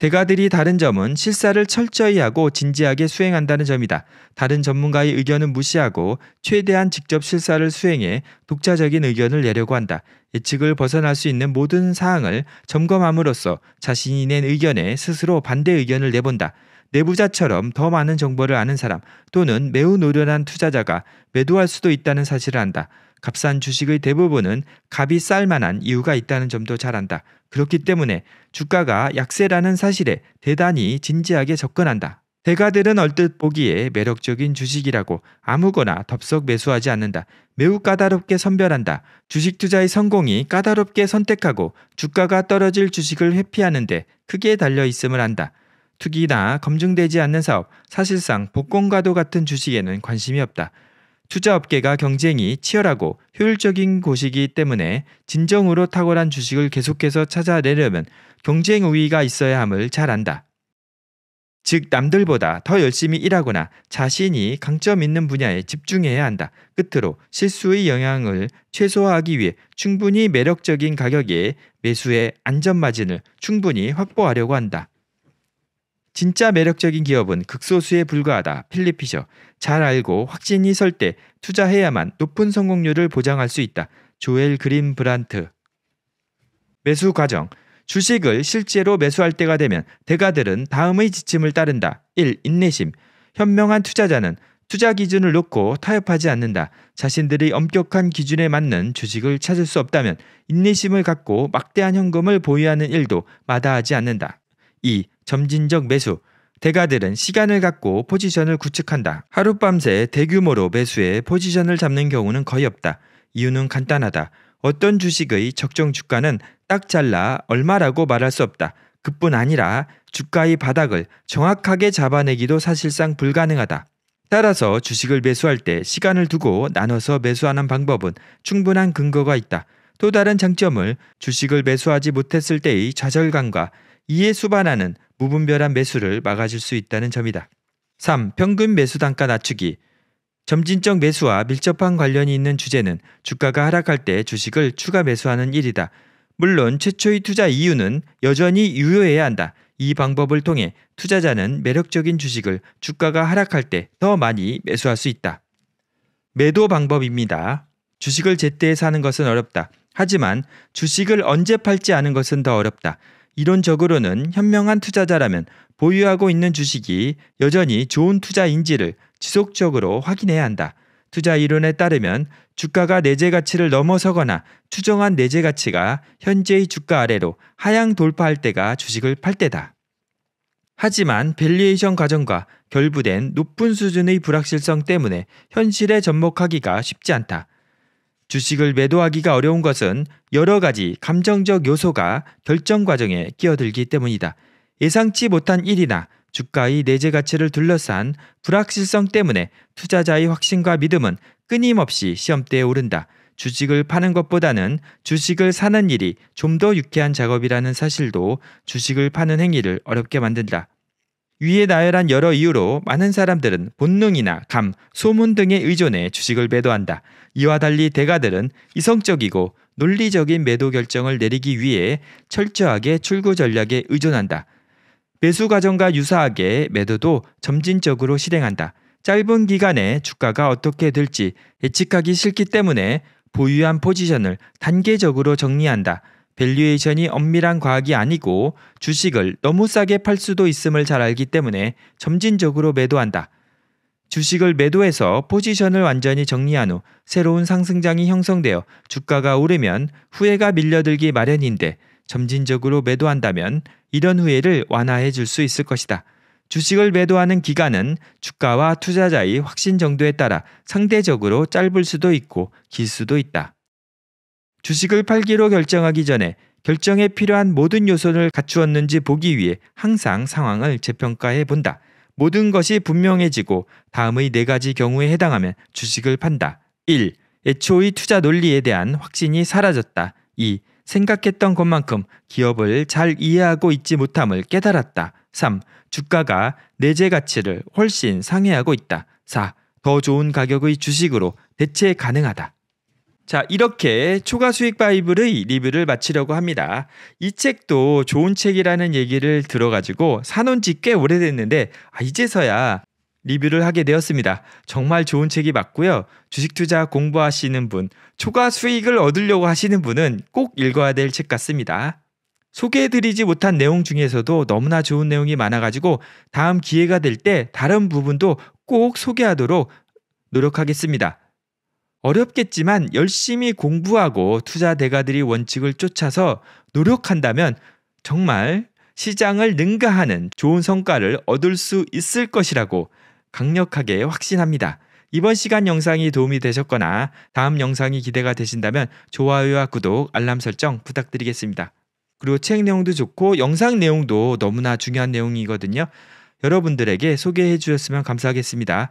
Speaker 1: 대가들이 다른 점은 실사를 철저히 하고 진지하게 수행한다는 점이다. 다른 전문가의 의견은 무시하고 최대한 직접 실사를 수행해 독자적인 의견을 내려고 한다. 예측을 벗어날 수 있는 모든 사항을 점검함으로써 자신이 낸 의견에 스스로 반대 의견을 내본다. 내부자처럼 더 많은 정보를 아는 사람 또는 매우 노련한 투자자가 매도할 수도 있다는 사실을 안다. 값싼 주식의 대부분은 값이 쌀 만한 이유가 있다는 점도 잘 안다. 그렇기 때문에 주가가 약세라는 사실에 대단히 진지하게 접근한다. 대가들은 얼뜻 보기에 매력적인 주식이라고 아무거나 덥석 매수하지 않는다. 매우 까다롭게 선별한다. 주식 투자의 성공이 까다롭게 선택하고 주가가 떨어질 주식을 회피하는데 크게 달려 있음을 안다. 투기나 검증되지 않는 사업, 사실상 복권과도 같은 주식에는 관심이 없다. 투자업계가 경쟁이 치열하고 효율적인 곳이기 때문에 진정으로 탁월한 주식을 계속해서 찾아내려면 경쟁 우위가 있어야 함을 잘 안다. 즉 남들보다 더 열심히 일하거나 자신이 강점 있는 분야에 집중해야 한다. 끝으로 실수의 영향을 최소화하기 위해 충분히 매력적인 가격에 매수의 안전 마진을 충분히 확보하려고 한다. 진짜 매력적인 기업은 극소수에 불과하다. 필리 피셔. 잘 알고 확신이 설 때 투자해야만 높은 성공률을 보장할 수 있다. 조엘 그린 브란트. 매수 과정. 주식을 실제로 매수할 때가 되면 대가들은 다음의 지침을 따른다. 1. 인내심. 현명한 투자자는 투자 기준을 놓고 타협하지 않는다. 자신들이 엄격한 기준에 맞는 주식을 찾을 수 없다면 인내심을 갖고 막대한 현금을 보유하는 일도 마다하지 않는다. 2. 점진적 매수, 대가들은 시간을 갖고 포지션을 구축한다. 하룻밤새 대규모로 매수해 포지션을 잡는 경우는 거의 없다. 이유는 간단하다. 어떤 주식의 적정 주가는 딱 잘라 얼마라고 말할 수 없다. 그뿐 아니라 주가의 바닥을 정확하게 잡아내기도 사실상 불가능하다. 따라서 주식을 매수할 때 시간을 두고 나눠서 매수하는 방법은 충분한 근거가 있다. 또 다른 장점을 주식을 매수하지 못했을 때의 좌절감과 이에 수반하는 무분별한 매수를 막아줄 수 있다는 점이다. 3. 평균 매수 단가 낮추기. 점진적 매수와 밀접한 관련이 있는 주제는 주가가 하락할 때 주식을 추가 매수하는 일이다. 물론 최초의 투자 이유는 여전히 유효해야 한다. 이 방법을 통해 투자자는 매력적인 주식을 주가가 하락할 때 더 많이 매수할 수 있다. 매도 방법입니다. 주식을 제때 사는 것은 어렵다. 하지만 주식을 언제 팔지 않은 것은 더 어렵다. 이론적으로는 현명한 투자자라면 보유하고 있는 주식이 여전히 좋은 투자인지를 지속적으로 확인해야 한다. 투자 이론에 따르면 주가가 내재 가치를 넘어서거나 추정한 내재 가치가 현재의 주가 아래로 하향 돌파할 때가 주식을 팔 때다. 하지만 밸리에이션 과정과 결부된 높은 수준의 불확실성 때문에 현실에 접목하기가 쉽지 않다. 주식을 매도하기가 어려운 것은 여러 가지 감정적 요소가 결정 과정에 끼어들기 때문이다. 예상치 못한 일이나 주가의 내재 가치를 둘러싼 불확실성 때문에 투자자의 확신과 믿음은 끊임없이 시험대에 오른다. 주식을 파는 것보다는 주식을 사는 일이 좀 더 유쾌한 작업이라는 사실도 주식을 파는 행위를 어렵게 만든다. 위에 나열한 여러 이유로 많은 사람들은 본능이나 감, 소문 등에 의존해 주식을 매도한다. 이와 달리 대가들은 이성적이고 논리적인 매도 결정을 내리기 위해 철저하게 출구 전략에 의존한다. 매수 과정과 유사하게 매도도 점진적으로 실행한다. 짧은 기간에 주가가 어떻게 될지 예측하기 싫기 때문에 보유한 포지션을 단계적으로 정리한다. 밸류에이션이 엄밀한 과학이 아니고 주식을 너무 싸게 팔 수도 있음을 잘 알기 때문에 점진적으로 매도한다. 주식을 매도해서 포지션을 완전히 정리한 후 새로운 상승장이 형성되어 주가가 오르면 후회가 밀려들기 마련인데 점진적으로 매도한다면 이런 후회를 완화해 줄 수 있을 것이다. 주식을 매도하는 기간은 주가와 투자자의 확신 정도에 따라 상대적으로 짧을 수도 있고 길 수도 있다. 주식을 팔기로 결정하기 전에 결정에 필요한 모든 요소를 갖추었는지 보기 위해 항상 상황을 재평가해 본다. 모든 것이 분명해지고 다음의 네 가지 경우에 해당하면 주식을 판다. 1. 애초의 투자 논리에 대한 확신이 사라졌다. 2. 생각했던 것만큼 기업을 잘 이해하고 있지 못함을 깨달았다. 3. 주가가 내재 가치를 훨씬 상회하고 있다. 4. 더 좋은 가격의 주식으로 대체 가능하다. 자, 이렇게 초가 수익 바이블의 리뷰를 마치려고 합니다. 이 책도 좋은 책이라는 얘기를 들어가지고 사놓은 지꽤 오래됐는데, 아, 이제서야 리뷰를 하게 되었습니다. 정말 좋은 책이 맞고요. 주식 투자 공부하시는 분, 초과 수익을 얻으려고 하시는 분은 꼭 읽어야 될 책 같습니다. 소개해드리지 못한 내용 중에서도 너무나 좋은 내용이 많아가지고 다음 기회가 될 때 다른 부분도 꼭 소개하도록 노력하겠습니다. 어렵겠지만 열심히 공부하고 투자 대가들이 원칙을 쫓아서 노력한다면 정말 시장을 능가하는 좋은 성과를 얻을 수 있을 것이라고 강력하게 확신합니다. 이번 시간 영상이 도움이 되셨거나 다음 영상이 기대가 되신다면 좋아요와 구독, 알람 설정 부탁드리겠습니다. 그리고 책 내용도 좋고 영상 내용도 너무나 중요한 내용이거든요. 여러분들에게 소개해 주셨으면 감사하겠습니다.